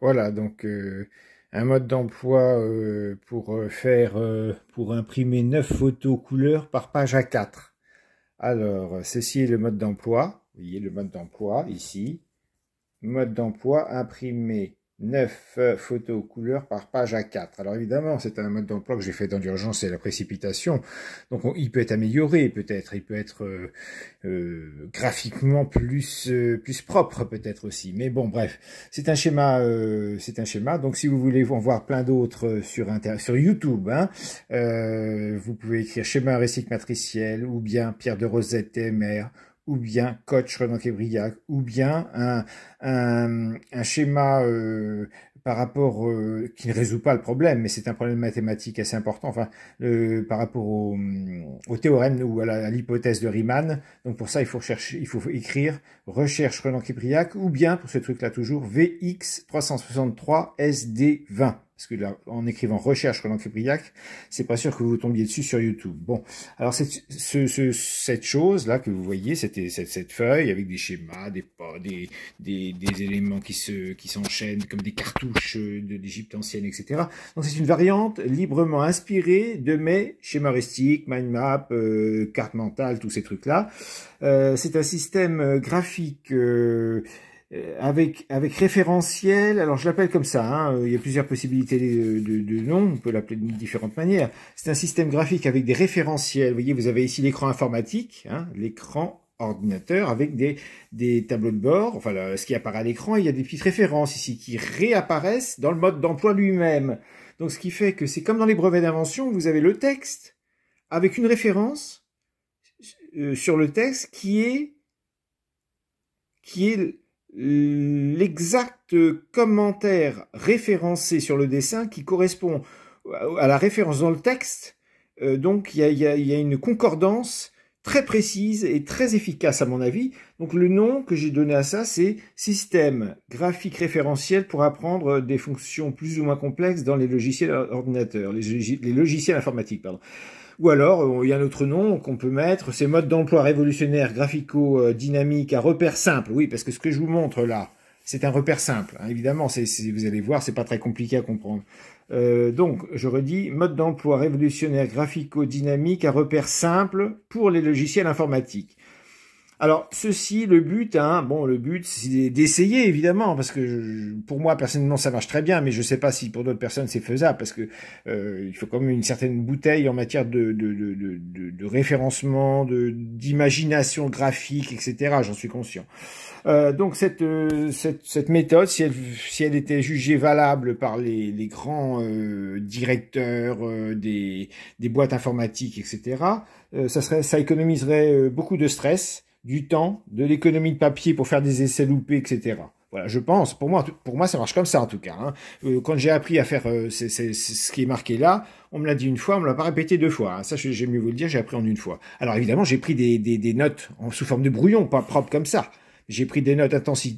Voilà, donc euh, un mode d'emploi euh, pour euh, faire, pour imprimer 9 photos couleurs par page à 4. Alors, ceci est le mode d'emploi. Vous voyez le mode d'emploi ici. Mode d'emploi imprimé 9 euh, photos couleurs par page à 4. Alors évidemment, c'est un mode d'emploi que j'ai fait dans l'urgence et la précipitation. Donc il peut être amélioré peut-être, il peut être euh, euh, graphiquement plus plus propre peut-être aussi. Mais bon, bref, c'est un schéma, c'est un schéma. Donc si vous voulez en voir plein d'autres sur sur YouTube, hein, vous pouvez écrire schéma récit matriciel ou bien Pierre de Rosette TMR ou bien coach Renan Kébriac, ou bien un, un, schéma euh, par rapport euh, qui ne résout pas le problème, mais c'est un problème mathématique assez important. Enfin, par rapport au, théorème ou à l'hypothèse de Riemann. Donc pour ça, il faut chercher, il faut écrire recherche Renan Kébriac, ou bien pour ce truc-là toujours VX 363 SD20. Parce que là, en écrivant recherche Roland ce c'est pas sûr que vous tombiez dessus sur YouTube. Bon, alors cette, ce, cette chose là que vous voyez, c'était cette, feuille avec des schémas, des des, des, des éléments qui qui s'enchaînent comme des cartouches de l'Égypte ancienne, etc. Donc c'est une variante librement inspirée de mes schémaristiques, mindmap, mind map, euh, carte mentale, tous ces trucs là. Euh, c'est un système euh, graphique. Euh, euh, avec, avec référentiel, alors je l'appelle comme ça, hein, euh, il y a plusieurs possibilités de, de, de nom, on peut l'appeler de différentes manières. C'est un système graphique avec des référentiels, vous voyez, vous avez ici l'écran informatique, hein, l'écran ordinateur avec des, des tableaux de bord, enfin ce qui apparaît à l'écran, il y a des petites références ici qui réapparaissent dans le mode d'emploi lui-même. Donc ce qui fait que c'est comme dans les brevets d'invention, vous avez le texte avec une référence euh, sur le texte qui est qui est l'exact commentaire référencé sur le dessin qui correspond à la référence dans le texte. Euh, donc il y a, une concordance très précise et très efficace à mon avis. Donc le nom que j'ai donné à ça, c'est système graphique référentiel pour apprendre des fonctions plus ou moins complexes dans les logiciels ordinateurs, les, logiciels informatiques, pardon. Ou alors, euh, il y a un autre nom qu'on peut mettre, c'est mode d'emploi révolutionnaire graphico-dynamique euh, à repères simple Oui, parce que ce que je vous montre là, c'est un repère simple, hein, évidemment, vous allez voir, c'est pas très compliqué à comprendre. Euh, donc, je redis, mode d'emploi révolutionnaire graphico-dynamique, à repère simple pour les logiciels informatiques. Alors, ceci, le but, hein, bon, le but, c'est d'essayer, évidemment, parce que pour moi, personnellement, ça marche très bien, mais je ne sais pas si pour d'autres personnes, c'est faisable, parce que euh, il faut quand même une certaine bouteille en matière de, de, référencement, d'imagination graphique, etc., j'en suis conscient. Euh, donc, cette, euh, méthode, si elle, était jugée valable par les, grands directeurs des, des boîtes informatiques, etc., ça, serait, ça économiserait beaucoup de stress, du temps, de l'économie de papier pour faire des essais loupés, etc. Voilà, je pense. Pour moi, pour moi, ça marche comme ça en tout cas. Hein. Euh, quand j'ai appris à faire euh, ce qui est marqué là, on me l'a dit une fois, on me l'a pas répété deux fois. Hein. Ça, j'ai mieux vous le dire, j'ai appris en une fois. Alors évidemment, j'ai pris des, notes sous forme de brouillon, pas propre comme ça. J'ai pris des notes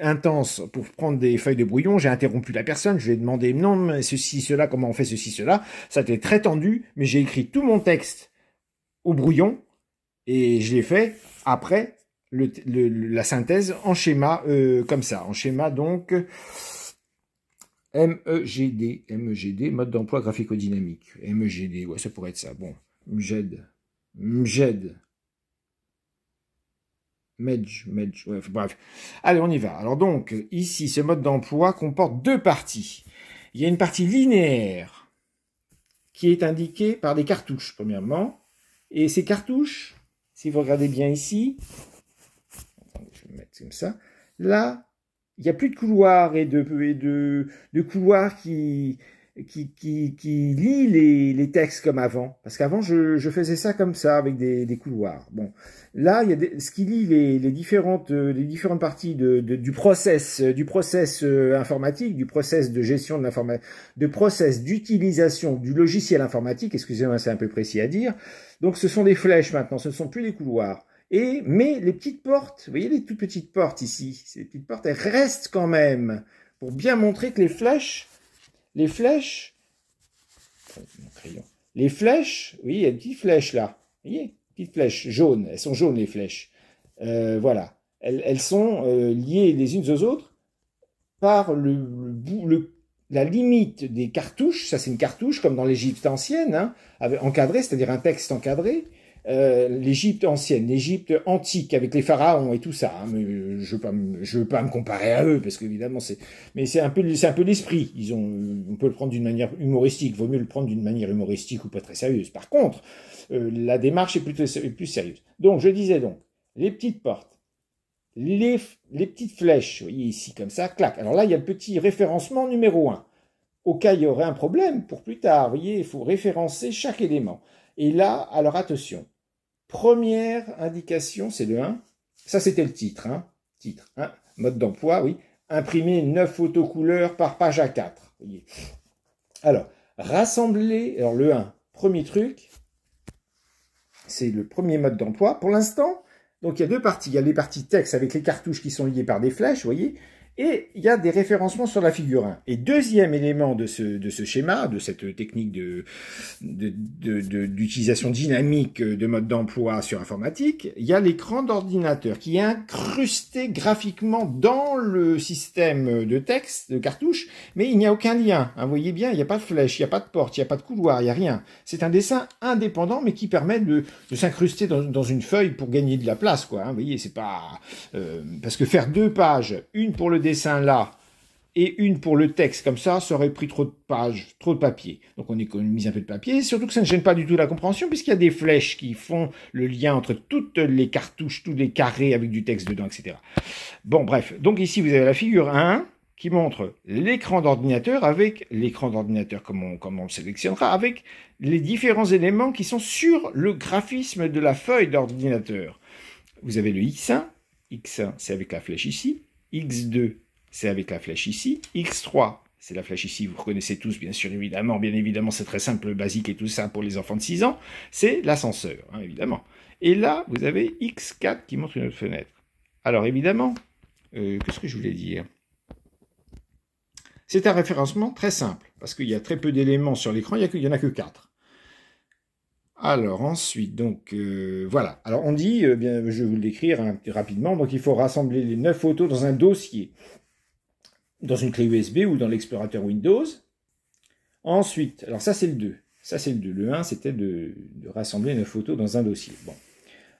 intenses pour prendre des feuilles de brouillon. J'ai interrompu la personne. Je lui ai demandé non, mais ceci, cela, comment on fait ceci, cela. Ça a été très tendu, mais j'ai écrit tout mon texte au brouillon et je l'ai fait après le, la synthèse en schéma euh, comme ça, en schéma donc MEGD, MEGD, mode d'emploi graphico-dynamique. MEGD, ouais, ça pourrait être ça. Bon, MGED, MGED, MEDGE, MEDGE, bref. Allez, on y va. Alors donc, ici, ce mode d'emploi comporte deux parties. Il y a une partie linéaire qui est indiquée par des cartouches, premièrement. Et ces cartouches, si vous regardez bien ici, comme ça. Là, il n'y a plus de couloirs et de, de, de couloirs qui, qui, qui, qui lit les, textes comme avant. Parce qu'avant, je, faisais ça comme ça, avec des, couloirs. Bon, là, il y a ce qui lit les, différentes, euh, les différentes parties du process, euh, du process euh, informatique, du process de gestion de l'informatique, de process d'utilisation du logiciel informatique. Excusez-moi, c'est un peu précis à dire. Donc, ce sont des flèches maintenant, ce ne sont plus des couloirs mais les petites portes, vous voyez les toutes petites portes ici, ces petites portes, elles restent quand même pour bien montrer que les flèches, les flèches, oh, les flèches, oui, il y a une petite flèche là, vous voyez, petites flèches jaunes, elles sont jaunes les flèches. Euh, voilà, elles, sont euh, liées les unes aux autres par la limite des cartouches, ça c'est une cartouche comme dans l'Égypte ancienne, hein, encadrée, c'est-à-dire un texte encadré, euh, l'Égypte ancienne, l'Égypte antique, avec les pharaons et tout ça. Hein, mais euh, je ne veux, pas me comparer à eux, parce qu'évidemment, c'est, mais c'est un peu, c'est un peu l'esprit. Euh, on peut le prendre d'une manière humoristique. Vaut mieux le prendre d'une manière humoristique ou pas très sérieuse. Par contre, la démarche est plutôt plus sérieuse. Donc, je disais donc, les petites portes, les, les petites flèches, vous voyez ici comme ça, clac. Alors là, il y a le petit référencement numéro 1. Au cas où il y aurait un problème pour plus tard, voyez, il faut référencer chaque élément. Et là, alors attention, première indication, c'est le 1. Ça, c'était le titre. Hein. Titre. Hein. Mode d'emploi, oui. Imprimer 9 couleurs par page à 4. Alors, rassembler. Alors, le 1, premier truc, c'est le premier mode d'emploi. Pour l'instant, donc il y a deux parties. Il y a les parties texte avec les cartouches qui sont liées par des flèches, vous voyez. Et il y a des référencements sur la figure 1. Et deuxième élément de ce, de ce schéma, de cette technique d'utilisation de, dynamique de mode d'emploi sur informatique, il y a l'écran d'ordinateur qui est incrusté graphiquement dans le système de texte, de cartouche, mais il n'y a aucun lien. Hein, vous voyez bien, il n'y a pas de flèche, il n'y a pas de porte, il n'y a pas de couloir, il n'y a rien. C'est un dessin indépendant, mais qui permet de, s'incruster dans, une feuille pour gagner de la place. Quoi, hein, Vous voyez, c'est pas... Euh, parce que faire deux pages, une pour le dessin, dessin-là et une pour le texte, comme ça, ça aurait pris trop de pages, trop de papier. Donc on économise un peu de papier, surtout que ça ne gêne pas du tout la compréhension, puisqu'il y a des flèches qui font le lien entre toutes les cartouches, tous les carrés avec du texte dedans, etc. Bon, bref. Donc ici, vous avez la figure 1 qui montre l'écran d'ordinateur avec l'écran d'ordinateur, comme on, comme on le sélectionnera, avec les différents éléments qui sont sur le graphisme de la feuille d'ordinateur. Vous avez le X1, X1 c'est avec la flèche ici, X2, c'est avec la flèche ici. X3, c'est la flèche ici, vous reconnaissez tous, bien sûr, évidemment. Bien évidemment, c'est très simple, basique et tout ça pour les enfants de 6 ans. C'est l'ascenseur, hein, évidemment. Et là, vous avez X4 qui montre une autre fenêtre. Alors, évidemment, euh, qu'est-ce que je voulais dire C'est un référencement très simple, parce qu'il y a très peu d'éléments sur l'écran, il n'y en a que 4. Alors ensuite, donc euh, voilà. Alors on dit, euh, bien, je vais vous le décrire hein, rapidement. Donc il faut rassembler les neuf photos dans un dossier, dans une clé USB ou dans l'explorateur Windows. Ensuite, alors ça c'est le 2. Ça c'est le 2. Le 1 c'était de, de, rassembler neuf photos dans un dossier. Bon.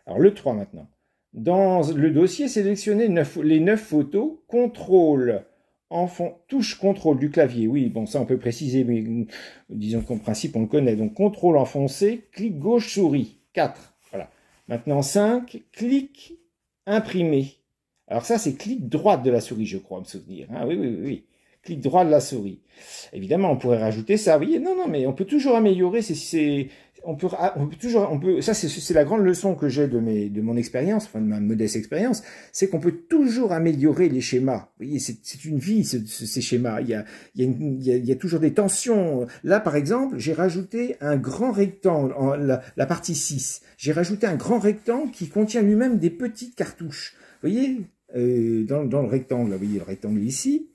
Alors le 3 maintenant. Dans le dossier, sélectionnez les neuf photos, contrôle touche contrôle du clavier. Oui, bon, ça on peut préciser, mais disons qu'en principe on le connaît. Donc contrôle enfoncé, clic gauche souris. 4. Voilà. Maintenant 5, clic imprimé. Alors ça c'est clic droite de la souris, je crois me souvenir. Hein. oui, oui, oui, Clic droit de la souris. Évidemment, on pourrait rajouter ça. oui non, non, mais on peut toujours améliorer si c'est on peut, on peut toujours, on peut, ça c'est la grande leçon que j'ai de de mon expérience, enfin de ma modeste expérience, c'est qu'on peut toujours améliorer les schémas. Vous voyez, c'est une vie ces schémas. Il y a, il y a, toujours des tensions. Là, par exemple, j'ai rajouté un grand rectangle, en, la, partie 6. J'ai rajouté un grand rectangle qui contient lui-même des petites cartouches. Vous voyez, euh, dans, dans le rectangle, vous voyez le rectangle ici,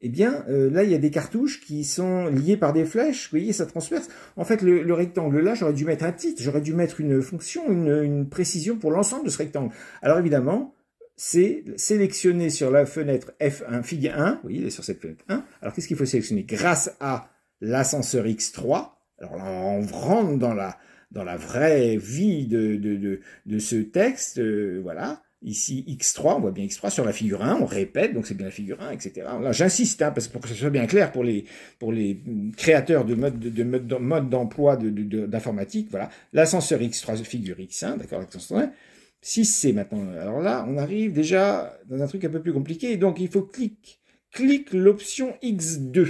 eh bien, euh, là, il y a des cartouches qui sont liées par des flèches. Vous voyez, ça transperce. En fait, le, rectangle là, j'aurais dû mettre un titre, j'aurais dû mettre une fonction, une, précision pour l'ensemble de ce rectangle. Alors évidemment, c'est sélectionné sur la fenêtre F1, figue 1. Vous voyez, il est sur cette fenêtre 1. Alors, qu'est-ce qu'il faut sélectionner Grâce à l'ascenseur X3. Alors là, on rentre dans la, dans la vraie vie de, de, de, ce texte. Euh, voilà. Ici, X3, on voit bien X3 sur la figure 1, on répète, donc c'est bien la figure 1, etc. Là, j'insiste, hein, parce que pour que ce soit bien clair pour les, pour les mm, créateurs de modes de, mode d'emploi d'informatique, voilà, l'ascenseur X3, figure X1, d'accord, l'ascenseur 1, 6C maintenant. Alors là, on arrive déjà dans un truc un peu plus compliqué, donc il faut cliquer, clique l'option X2.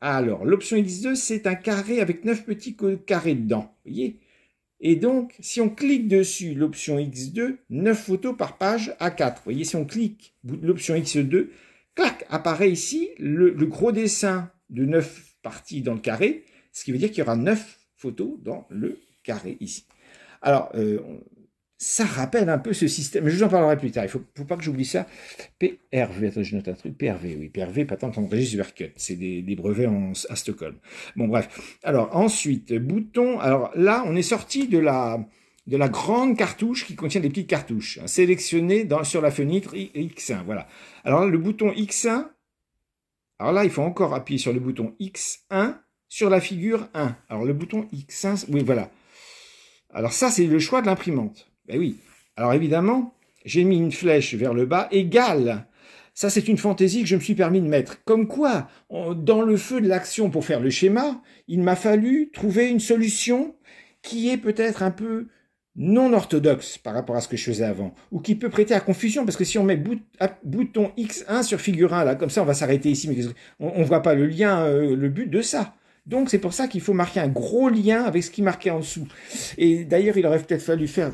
Alors, l'option X2, c'est un carré avec 9 petits carrés dedans, vous voyez et donc, si on clique dessus l'option X2, 9 photos par page à 4. Vous voyez, si on clique l'option X2, clac, apparaît ici le, gros dessin de 9 parties dans le carré, ce qui veut dire qu'il y aura 9 photos dans le carré ici. Alors, euh, ça rappelle un peu ce système. Je vous en parlerai plus tard. Il ne faut, pas que j'oublie ça. PRV, attends, je note un truc. PRV, oui. PRV, patente enregistre cut. C'est des, brevets en, à Stockholm. Bon, bref. Alors, ensuite, bouton. Alors là, on est sorti de la, de la grande cartouche qui contient des petites cartouches, hein, dans, sur la fenêtre X1. Voilà. Alors le bouton X1. Alors là, il faut encore appuyer sur le bouton X1 sur la figure 1. Alors le bouton X1, oui, voilà. Alors ça, c'est le choix de l'imprimante. Ben oui. Alors évidemment, j'ai mis une flèche vers le bas égale. Ça, c'est une fantaisie que je me suis permis de mettre. Comme quoi, dans le feu de l'action pour faire le schéma, il m'a fallu trouver une solution qui est peut-être un peu non orthodoxe par rapport à ce que je faisais avant, ou qui peut prêter à confusion, parce que si on met ah, bouton X1 sur figure 1, là, comme ça, on va s'arrêter ici, mais on ne voit pas le lien, euh, le but de ça. Donc c'est pour ça qu'il faut marquer un gros lien avec ce qui marquait en dessous. Et d'ailleurs, il aurait peut-être fallu faire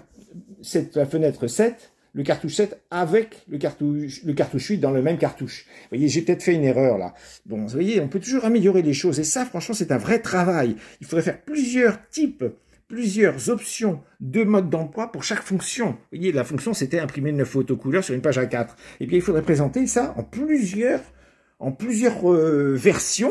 cette, la fenêtre 7, le cartouche 7 avec le cartouche, le cartouche 8 dans le même cartouche. Vous voyez, j'ai peut-être fait une erreur là. Bon, vous voyez, on peut toujours améliorer les choses. Et ça, franchement, c'est un vrai travail. Il faudrait faire plusieurs types plusieurs options de mode d'emploi pour chaque fonction. Vous voyez, la fonction, c'était imprimer une photo couleur sur une page A4. Et eh bien, il faudrait présenter ça en plusieurs, en plusieurs euh, versions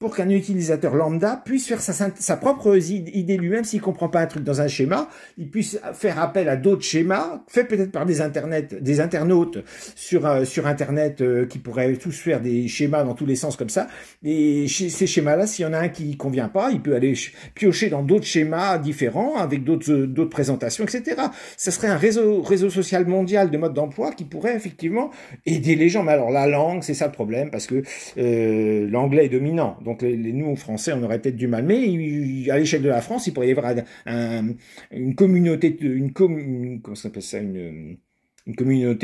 pour qu'un utilisateur lambda puisse faire sa, sa propre idée lui-même s'il comprend pas un truc dans un schéma, il puisse faire appel à d'autres schémas, faits peut-être par des internet, des internautes sur euh, sur internet euh, qui pourraient tous faire des schémas dans tous les sens comme ça. Et ces schémas-là, s'il y en a un qui convient pas, il peut aller piocher dans d'autres schémas différents avec d'autres euh, d'autres présentations, etc. Ça serait un réseau réseau social mondial de mode d'emploi qui pourrait effectivement aider les gens. Mais alors la langue, c'est ça le problème parce que l'anglais est dominant. Donc les, nous, Français, on aurait peut-être du mal. Mais à l'échelle de la France, il pourrait y avoir une communauté, communauté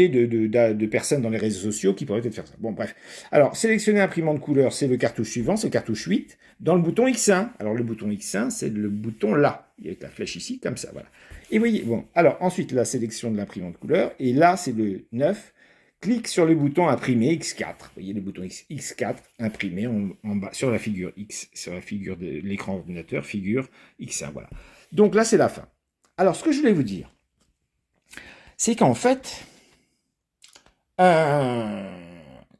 de, personnes dans les réseaux sociaux qui pourraient peut-être faire ça. Bon, bref. Alors, sélectionner l'imprimante de couleur, c'est le cartouche suivant, c'est le cartouche 8, dans le bouton X1. Alors, le bouton X1, c'est le bouton là, Il y a la flèche ici, comme ça, voilà. Et voyez, bon, alors ensuite, la sélection de l'imprimante couleur, et là, c'est le 9, clique sur le bouton imprimer X4. Vous voyez le bouton X, 4 imprimé en, bas sur la figure X, sur la figure de l'écran ordinateur, figure X1. Voilà. Donc là, c'est la fin. Alors, ce que je voulais vous dire, c'est qu'en fait, euh,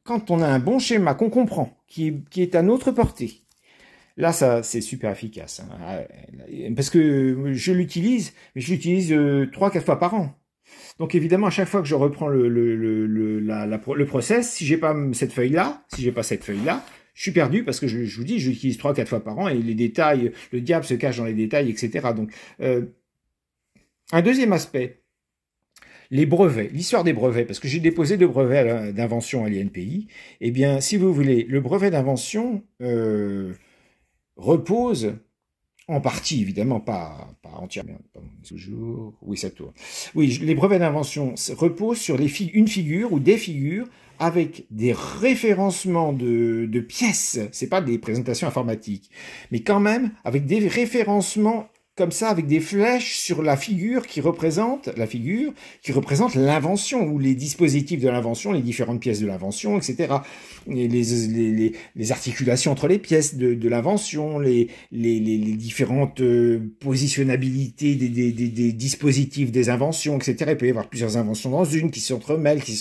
quand on a un bon schéma qu'on comprend, qui est, qui est à notre portée, Là, ça, c'est super efficace. Hein. Ah, parce que je l'utilise, mais je l'utilise euh, trois, 4 quatre fois par an. Donc évidemment, à chaque fois que je reprends le, process, si j'ai pas cette feuille-là, si j'ai pas cette feuille-là, je suis perdu parce que je, vous dis, je l'utilise trois, quatre fois par an et les détails, le diable se cache dans les détails, etc. Donc, euh, un deuxième aspect, les brevets, l'histoire des brevets, parce que j'ai déposé deux brevets euh, d'invention à l'INPI. et eh bien, si vous voulez, le brevet d'invention euh, repose en partie, évidemment, pas, pas entièrement. toujours. Oui, ça tourne. Oui, les brevets d'invention reposent sur les une figure ou des figures avec des référencements de, de pièces. C'est pas des présentations informatiques, mais quand même avec des référencements comme ça avec des flèches sur la figure qui représente la figure qui représente l'invention ou les dispositifs de l'invention, les différentes pièces de l'invention, etc. Les, les, les, articulations entre les pièces de, l'invention, les, différentes euh, positionnabilités des, dispositifs des inventions, etc. Il peut y avoir plusieurs inventions dans une qui s'entremêlent, qui,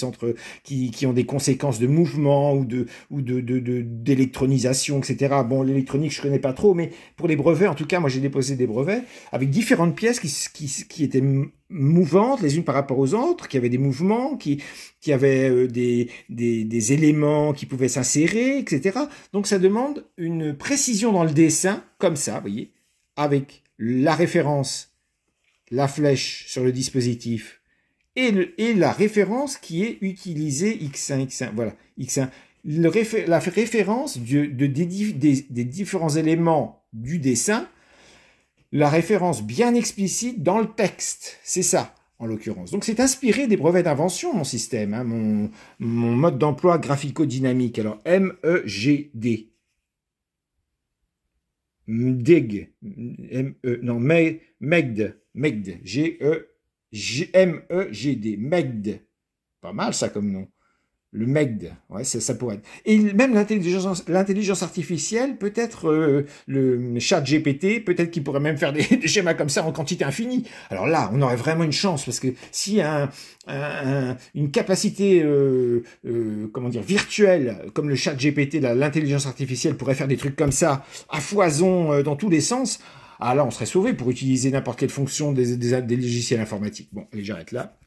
qui, qui ont des conséquences de mouvement ou de ou d'électronisation, etc. Bon, l'électronique, je connais pas trop, mais pour les brevets, en tout cas, moi j'ai déposé des brevets avec différentes pièces qui, qui, qui étaient mouvantes les unes par rapport aux autres, qui avaient des mouvements, qui, qui avaient euh, des, des, des éléments qui pouvaient s'insérer, etc. Donc ça demande une précision dans le dessin, comme ça, vous voyez, avec la référence, la flèche sur le dispositif, et, et la référence qui est utilisée X1, X1, voilà, X1. Le la référence de, des différents éléments du dessin la référence bien explicite dans le texte. C'est ça, en l'occurrence. Donc c'est inspiré des brevets d'invention, mon système, hein, mon, mode d'emploi graphico-dynamique. Alors M-E-G-D. MDIG. M -E, non, MEGD. MEGD. G-E. M-E-G-D. MEGD. Pas mal ça comme nom le MEGD, ouais, ça, ça, pourrait être. Et même l'intelligence, l'intelligence artificielle, peut-être euh, le chat GPT, peut-être qu'il pourrait même faire des, schémas comme ça en quantité infinie. Alors là, on aurait vraiment une chance, parce que si un, une capacité, euh, euh, comment dire, virtuelle, comme le chat GPT, l'intelligence artificielle pourrait faire des trucs comme ça, à foison, euh, dans tous les sens, alors ah on serait sauvé pour utiliser n'importe quelle fonction des, des, des logiciels informatiques. Bon, allez, j'arrête là.